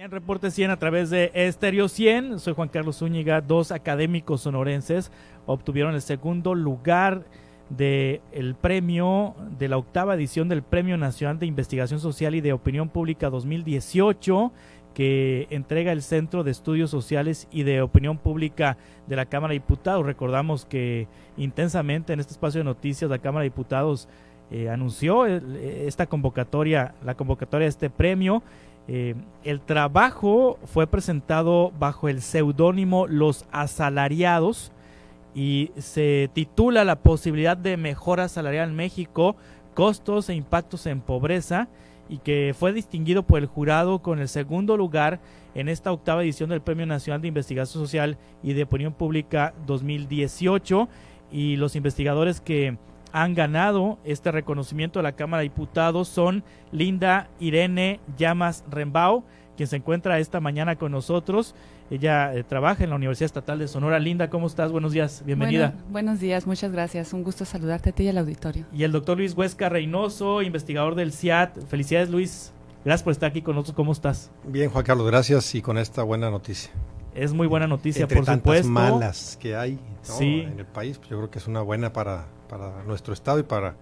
En Reporte 100 a través de Estéreo 100, soy Juan Carlos Zúñiga, dos académicos sonorenses obtuvieron el segundo lugar del el premio de la octava edición del Premio Nacional de Investigación Social y de Opinión Pública 2018 que entrega el Centro de Estudios Sociales y de Opinión Pública de la Cámara de Diputados. Recordamos que intensamente en este espacio de noticias la Cámara de Diputados eh, anunció eh, esta convocatoria, la convocatoria de este premio eh, el trabajo fue presentado bajo el seudónimo Los Asalariados y se titula La posibilidad de mejora salarial en México, costos e impactos en pobreza y que fue distinguido por el jurado con el segundo lugar en esta octava edición del Premio Nacional de Investigación Social y de Opinión Pública 2018 y los investigadores que han ganado este reconocimiento a la Cámara de Diputados son Linda Irene Llamas Rembao, quien se encuentra esta mañana con nosotros. Ella eh, trabaja en la Universidad Estatal de Sonora. Linda, ¿cómo estás? Buenos días, bienvenida. buenos días, muchas gracias. Un gusto saludarte a ti y al auditorio. Y el doctor Luis Huesca Reynoso, investigador del CIAT. Felicidades, Luis. Gracias por estar aquí con nosotros. ¿Cómo estás? Bien, Juan Carlos, gracias y con esta buena noticia. Es muy buena noticia, Entre por tantas supuesto. malas que hay en el país, pues, yo creo que es una buena para para nuestro estado y para,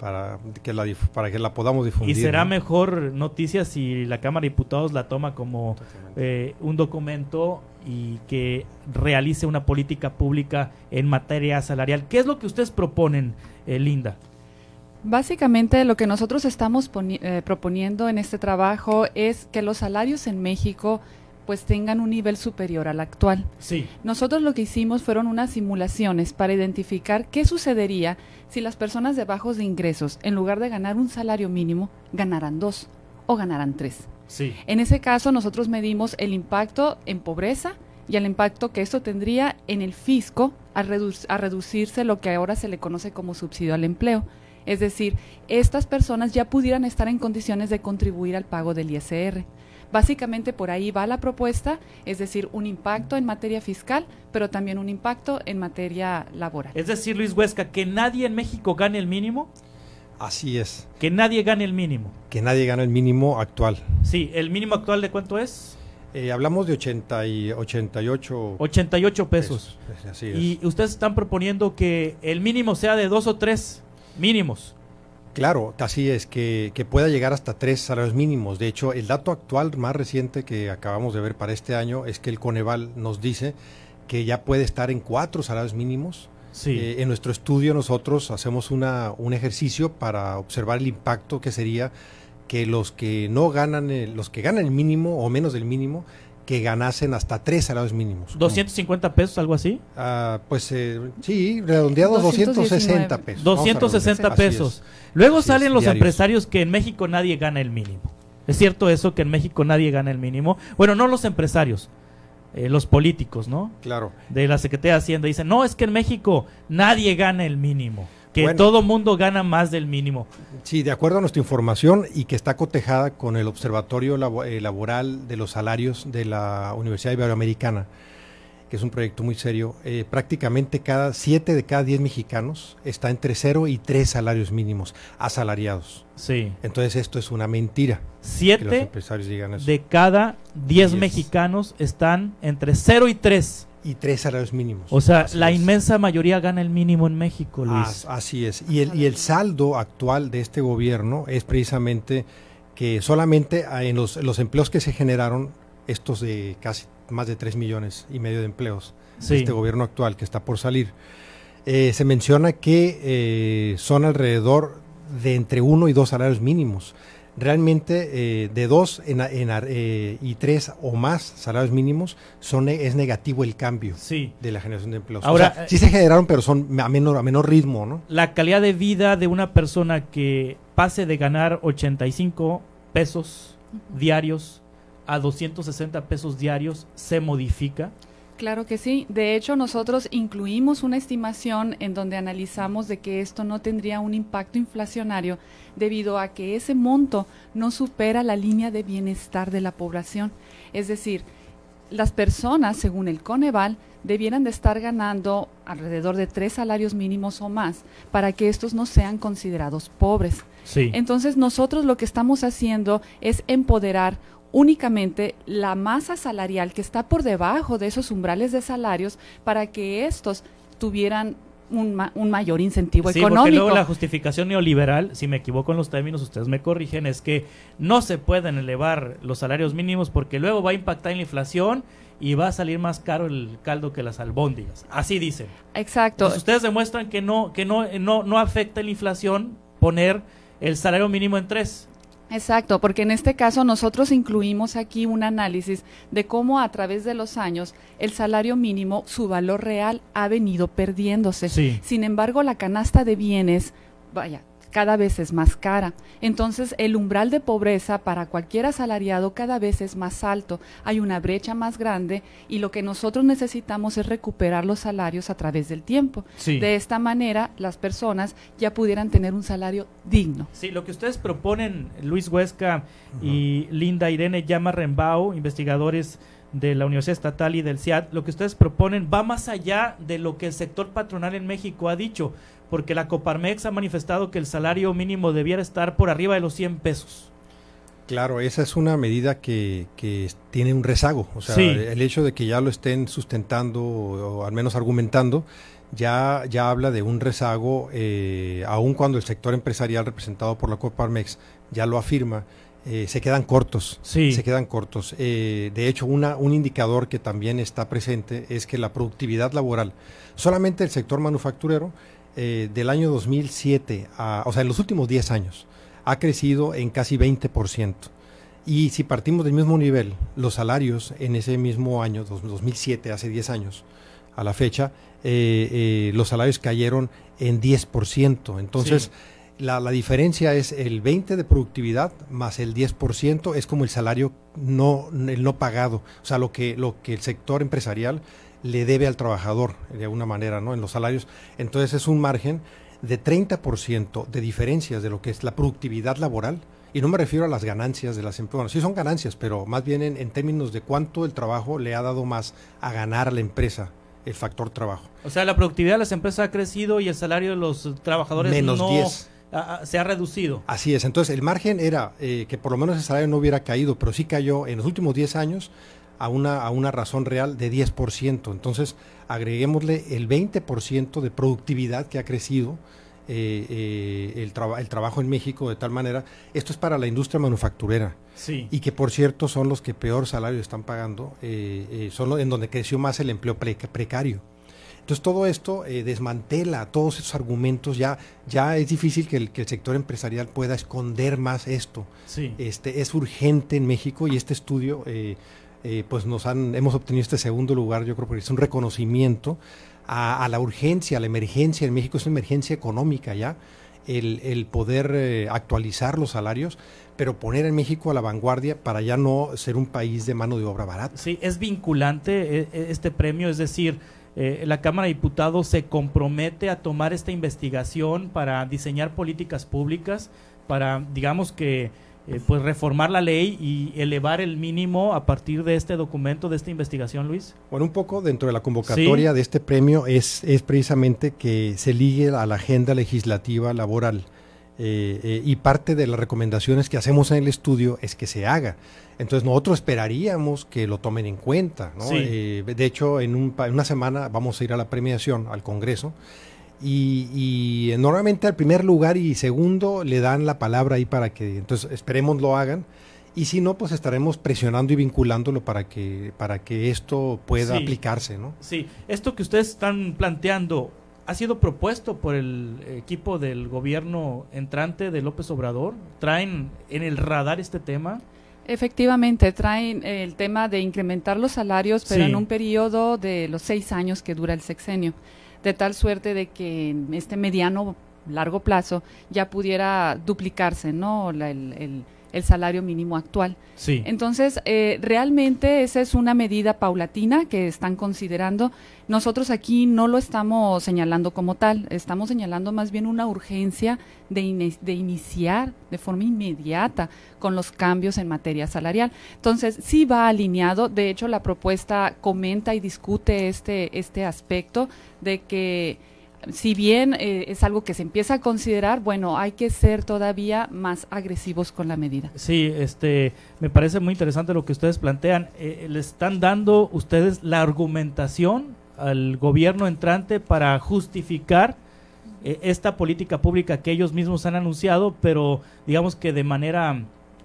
para, que, la, para que la podamos difundir. Y será mejor noticia si la Cámara de Diputados la toma como eh, un documento y que realice una política pública en materia salarial. ¿Qué es lo que ustedes proponen, eh, Linda? Básicamente lo que nosotros estamos eh, proponiendo en este trabajo es que los salarios en México pues tengan un nivel superior al actual. Sí. Nosotros lo que hicimos fueron unas simulaciones para identificar qué sucedería si las personas de bajos ingresos, en lugar de ganar un salario mínimo, ganaran dos o ganaran tres. Sí. En ese caso nosotros medimos el impacto en pobreza y el impacto que esto tendría en el fisco a, a reducirse lo que ahora se le conoce como subsidio al empleo. Es decir, estas personas ya pudieran estar en condiciones de contribuir al pago del ISR. Básicamente por ahí va la propuesta, es decir, un impacto en materia fiscal, pero también un impacto en materia laboral. Es decir, Luis Huesca, que nadie en México gane el mínimo. Así es. Que nadie gane el mínimo. Que nadie gane el mínimo actual. Sí, ¿el mínimo actual de cuánto es? Eh, hablamos de 80 y 88, 88 pesos. Y ustedes están proponiendo que el mínimo sea de dos o tres mínimos. Claro, así es, que, que, pueda llegar hasta tres salarios mínimos. De hecho, el dato actual más reciente que acabamos de ver para este año es que el Coneval nos dice que ya puede estar en cuatro salarios mínimos. Sí. Eh, en nuestro estudio nosotros hacemos una, un ejercicio para observar el impacto que sería que los que no ganan, los que ganan el mínimo o menos del mínimo, que ganasen hasta tres salarios mínimos. ¿250 pesos, algo así? Ah, pues eh, sí, redondeados 260 pesos. 260 pesos. Luego salen los empresarios que en México nadie gana el mínimo. ¿Es cierto eso que en México nadie gana el mínimo? Bueno, no los empresarios. Eh, los políticos, ¿no? Claro. De la Secretaría de Hacienda dicen, no, es que en México nadie gana el mínimo que todo mundo gana más del mínimo. Sí, de acuerdo a nuestra información y que está cotejada con el Observatorio eh, Laboral de los Salarios de la Universidad Iberoamericana, que es un proyecto muy serio, eh, prácticamente cada 7 de cada 10 mexicanos está entre 0 y 3 salarios mínimos asalariados. Sí. Entonces esto es una mentira. 7 de cada 10 mexicanos están entre 0 y 3 y tres salarios mínimos. O sea, la inmensa mayoría gana el mínimo en México, Luis. así es. Y el, y el saldo actual de este gobierno es precisamente que solamente ah, en los, empleos que se generaron, estos de casi más de tres millones y medio de empleos de este gobierno actual que está por salir, eh, se menciona que eh, son alrededor de entre uno y dos salarios mínimos realmente eh, de dos eh, y tres o más salarios mínimos son es negativo el cambio de la generación de empleos. Ahora, sí se generaron, pero son a menor, a menor ritmo. ¿no? La calidad de vida de una persona que pase de ganar 85 pesos diarios a 260 pesos diarios se modifica. Claro que sí. De hecho, nosotros incluimos una estimación en donde analizamos de que esto no tendría un impacto inflacionario debido a que ese monto no supera la línea de bienestar de la población. Es decir, las personas, según el Coneval, debieran de estar ganando alrededor de tres salarios mínimos o más para que estos no sean considerados pobres. Sí. Entonces nosotros lo que estamos haciendo es empoderar únicamente la masa salarial que está por debajo de esos umbrales de salarios para que estos tuvieran un, mayor incentivo sí, Porque luego la justificación neoliberal, si me equivoco en los términos, ustedes me corrigen, es que no se pueden elevar los salarios mínimos porque luego va a impactar en la inflación y va a salir más caro el caldo que las albóndigas. Así dicen. Exacto. ustedes demuestran que no que no no no afecta la inflación poner el salario mínimo en tres. Exacto, porque en este caso nosotros incluimos aquí un análisis de cómo a través de los años el salario mínimo, su valor real, ha venido perdiéndose. Sin embargo, la canasta de bienes, vaya, cada vez es más cara. Entonces el umbral de pobreza para cualquier asalariado cada vez es más alto, hay una brecha más grande y lo que nosotros necesitamos es recuperar los salarios a través del tiempo. De esta manera las personas ya pudieran tener un salario digno. Sí, lo que ustedes proponen, Luis Huesca y Linda Irene Llama Rembao, investigadores de la Universidad Estatal y del CIAT, lo que ustedes proponen va más allá de lo que el sector patronal en México ha dicho, porque la Coparmex ha manifestado que el salario mínimo debiera estar por arriba de los 100 pesos. Claro, esa es una medida que, que tiene un rezago, o sea, el hecho de que ya lo estén sustentando o al menos argumentando, ya, ya habla de un rezago, eh, aun cuando el sector empresarial representado por la Coparmex ya lo afirma eh, se quedan cortos. Sí. Se quedan cortos. Eh, de hecho, un indicador que también está presente es que la productividad laboral, solamente el sector manufacturero, eh, del año 2007, a, o sea, en los últimos 10 años, ha crecido en casi 20%. Y si partimos del mismo nivel, los salarios en ese mismo año, dos, 2007, hace 10 años, a la fecha, los salarios cayeron en 10%. Entonces, la, la, diferencia es el 20% de productividad más el 10% es como el salario no, no pagado, o sea, lo que, lo que el sector empresarial le debe al trabajador de alguna manera, ¿no? En los salarios. Entonces es un margen de 30% de diferencias de lo que es la productividad laboral. Y no me refiero a las ganancias de las empresas. Bueno, sí son ganancias, pero más bien en, términos de cuánto el trabajo le ha dado más a ganar a la empresa el factor trabajo. O sea, la productividad de las empresas ha crecido y el salario de los trabajadores menos no 10 se ha reducido. Así es, entonces el margen era eh, que por lo menos el salario no hubiera caído, pero sí cayó en los últimos 10 años a una, a una razón real de 10%. Entonces agreguémosle el 20% de productividad que ha crecido. Eh, eh, el, el, trabajo en México de tal manera, esto es para la industria manufacturera sí. y que por cierto son los que peor salario están pagando, son los, en donde creció más el empleo precario. Entonces todo esto eh, desmantela todos esos argumentos, ya, ya es difícil que el, sector empresarial pueda esconder más esto. Sí. Este, es urgente en México y este estudio, eh, eh, pues nos han, hemos obtenido este segundo lugar, yo creo que es un reconocimiento a, la urgencia, a la emergencia en México, es una emergencia económica ya. El, poder eh, actualizar los salarios, pero poner en México a la vanguardia para ya no ser un país de mano de obra barata. Sí, es vinculante este premio, es decir, eh, la Cámara de Diputados se compromete a tomar esta investigación para diseñar políticas públicas, para, digamos que, eh, pues reformar la ley y elevar el mínimo a partir de este documento, de esta investigación, Luis? Bueno, un poco dentro de la convocatoria de este premio es, es precisamente que se ligue a la agenda legislativa laboral. Eh, eh, y parte de las recomendaciones que hacemos en el estudio es que se haga. Entonces nosotros esperaríamos que lo tomen en cuenta. Eh, de hecho, en, una semana vamos a ir a la premiación, al Congreso, y, normalmente al primer lugar y segundo le dan la palabra ahí para que, entonces esperemos lo hagan. Y si no, pues estaremos presionando y vinculándolo para que, para que esto pueda aplicarse, ¿no? Sí, esto que ustedes están planteando ha sido propuesto por el equipo del gobierno entrante de López Obrador. ¿Traen en el radar este tema? Efectivamente, traen el tema de incrementar los salarios, pero en un periodo de los seis años que dura el sexenio, de tal suerte de que en este mediano largo plazo ya pudiera duplicarse, ¿no? el, el salario mínimo actual. Sí. Entonces, eh, realmente esa es una medida paulatina que están considerando. Nosotros aquí no lo estamos señalando como tal, estamos señalando más bien una urgencia de, de iniciar de forma inmediata con los cambios en materia salarial. Entonces, sí va alineado, de hecho la propuesta comenta y discute este, este aspecto de que si bien eh, es algo que se empieza a considerar, bueno, hay que ser todavía más agresivos con la medida. Sí, este, me parece muy interesante lo que ustedes plantean. Eh, eh, le están dando ustedes la argumentación al gobierno entrante para justificar esta política pública que ellos mismos han anunciado, pero digamos que de manera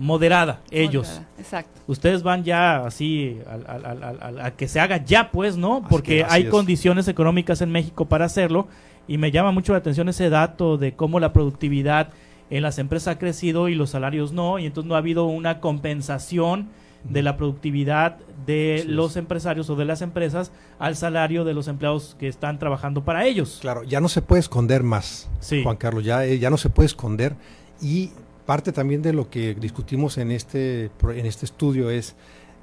moderada, ellos. exacto. Ustedes van ya así a, que se haga ya, pues, ¿no? Porque hay condiciones económicas en México para hacerlo y me llama mucho la atención ese dato de cómo la productividad en las empresas ha crecido y los salarios no, y entonces no ha habido una compensación de la productividad de los empresarios o de las empresas al salario de los empleados que están trabajando para ellos. Claro, ya no se puede esconder más, sí. Juan Carlos, ya, eh, ya no se puede esconder y parte también de lo que discutimos en este, en este estudio es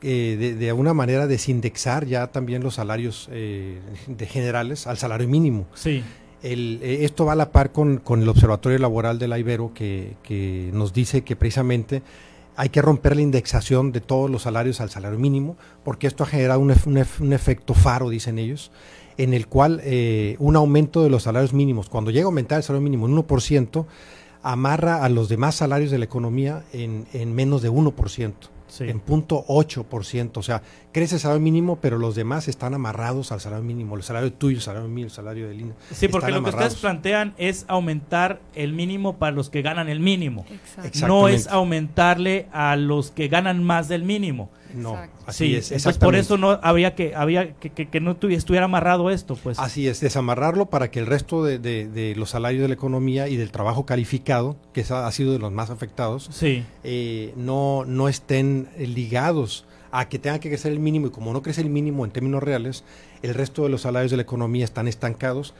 eh, de, alguna manera desindexar ya también los salarios eh, de generales al salario mínimo. El, eh, esto va a la par con, el Observatorio Laboral de la Ibero que, nos dice que precisamente hay que romper la indexación de todos los salarios al salario mínimo, porque esto ha generado un, efecto faro, dicen ellos, en el cual un aumento de los salarios mínimos, cuando llega a aumentar el salario mínimo en 1%, amarra a los demás salarios de la economía en, en menos de 1% ocho por ciento, O sea, crece el salario mínimo, pero los demás están amarrados al salario mínimo. El salario tuyo, el salario mío, el salario de Lina. Sí, porque lo que ustedes plantean es aumentar el mínimo para los que ganan el mínimo. No es aumentarle a los que ganan más del mínimo. No, así es. por eso no había que había que, que, no estuviera amarrado esto, pues. Así es, desamarrarlo para que el resto de, de, los salarios de la economía y del trabajo calificado, que ha sido de los más afectados, sí. Eh, no no estén eh, ligados a que tengan que crecer el mínimo y como no crece el mínimo en términos reales, el resto de los salarios de la economía están estancados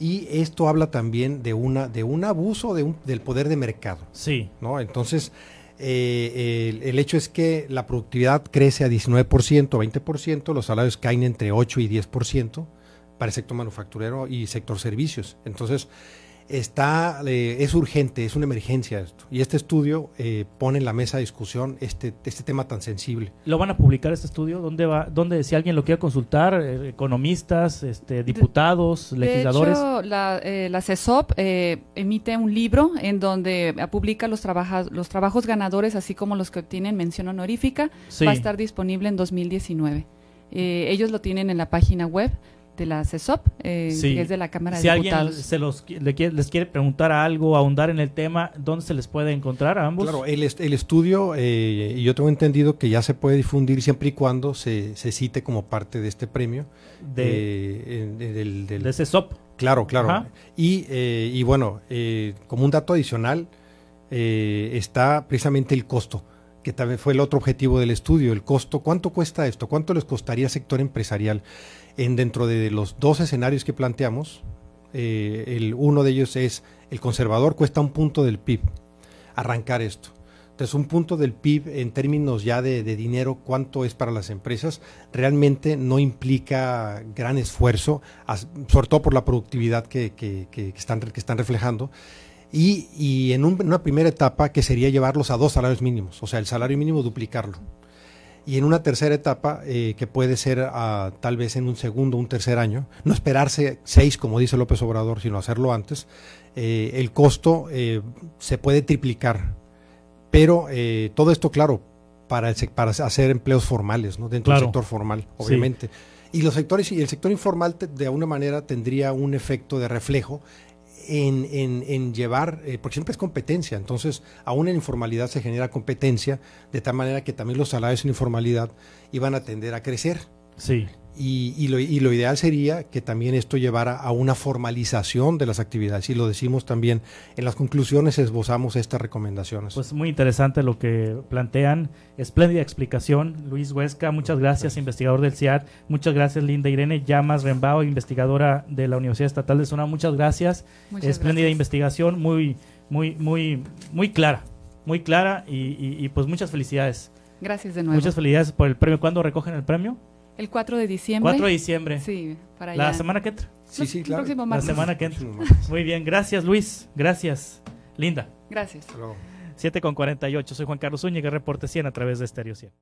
y esto habla también de una de un abuso del poder de mercado. Sí. ¿no? Entonces, eh, el, hecho es que la productividad crece a 19%, 20%, los salarios caen entre 8 y 10% para el sector manufacturero y sector servicios. Entonces, está, eh, es urgente, es una emergencia esto. Y este estudio eh, pone en la mesa de discusión este, este tema tan sensible. ¿Lo van a publicar este estudio? ¿Dónde va? ¿Dónde si alguien lo quiere consultar? Eh, economistas, este, diputados, legisladores. De hecho, la, la CESOP emite un libro en donde publica los, los trabajos ganadores, así como los que obtienen mención honorífica. Va a estar disponible en 2019. ellos lo tienen en la página web de la CESOP, eh, que es de la Cámara de Diputados. Si alguien se los, les quiere preguntar algo, ahondar en el tema, ¿dónde se les puede encontrar a ambos? Claro, el, estudio, eh, yo tengo entendido que ya se puede difundir siempre y cuando se, cite como parte de este premio. De, eh, del, CESOP. Claro, claro. Y, eh, y, bueno, como un dato adicional, está precisamente el costo que también fue el otro objetivo del estudio, el costo, ¿cuánto cuesta esto? ¿Cuánto les costaría sector empresarial? en dentro de los dos escenarios que planteamos, eh, el, uno de ellos es el conservador cuesta un punto del PIB arrancar esto. Entonces, un punto del PIB en términos ya de, dinero, cuánto es para las empresas, realmente no implica gran esfuerzo, sobre todo por la productividad que, están, que están reflejando. Y, en una primera etapa que sería llevarlos a dos salarios mínimos, o sea, el salario mínimo duplicarlo y en una tercera etapa eh, que puede ser ah, tal vez en un segundo, un tercer año, no esperarse seis como dice López Obrador, sino hacerlo antes, eh, el costo eh, se puede triplicar, pero todo esto claro para, para hacer empleos formales, ¿no? dentro del sector formal, obviamente. Y los sectores y el sector informal de alguna manera tendría un efecto de reflejo en, en, en llevar, por eh, porque siempre es competencia, entonces aún en informalidad se genera competencia, de tal manera que también los salarios en informalidad iban a tender a crecer. Sí. Y, lo, ideal sería que también esto llevara a una formalización de las actividades. Y lo decimos también en las conclusiones, esbozamos estas recomendaciones. Pues muy interesante lo que plantean. Espléndida explicación, Luis Huesca. Muchas gracias, investigador del CIAT. Muchas gracias, Linda Irene Llamas Rembao, investigadora de la Universidad Estatal de Zona. Muchas gracias. Espléndida investigación, muy, muy, muy, muy clara. Muy clara y, y pues muchas felicidades. Gracias de nuevo. Muchas felicidades por el premio. ¿Cuándo recogen el premio? El 4 de diciembre. 4 de diciembre. Sí, para allá. La semana que entra. Sí, sí, claro. La semana que entra. Muy bien, gracias Luis, gracias. Linda. Gracias. 7 con 48. Soy Juan Carlos Zúñiga, reporte 100 a través de Estéreo 100.